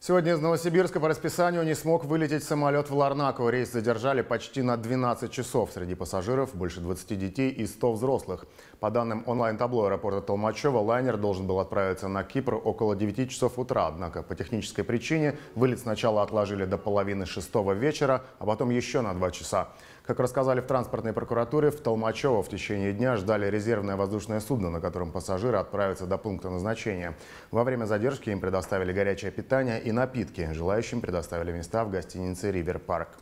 Сегодня из Новосибирска по расписанию не смог вылететь самолет в Ларнаку. Рейс задержали почти на 12 часов. Среди пассажиров больше 20 детей и 100 взрослых. По данным онлайн-табло аэропорта Толмачева, лайнер должен был отправиться на Кипр около 9 часов утра. Однако по технической причине вылет сначала отложили до половины шестого вечера, а потом еще на 2 часа. Как рассказали в транспортной прокуратуре, в Толмачево в течение дня ждали резервное воздушное судно, на котором пассажиры отправятся до пункта назначения. Во время задержки им предоставили горячее питание и напитки. Желающим предоставили места в гостинице «Ривер Парк».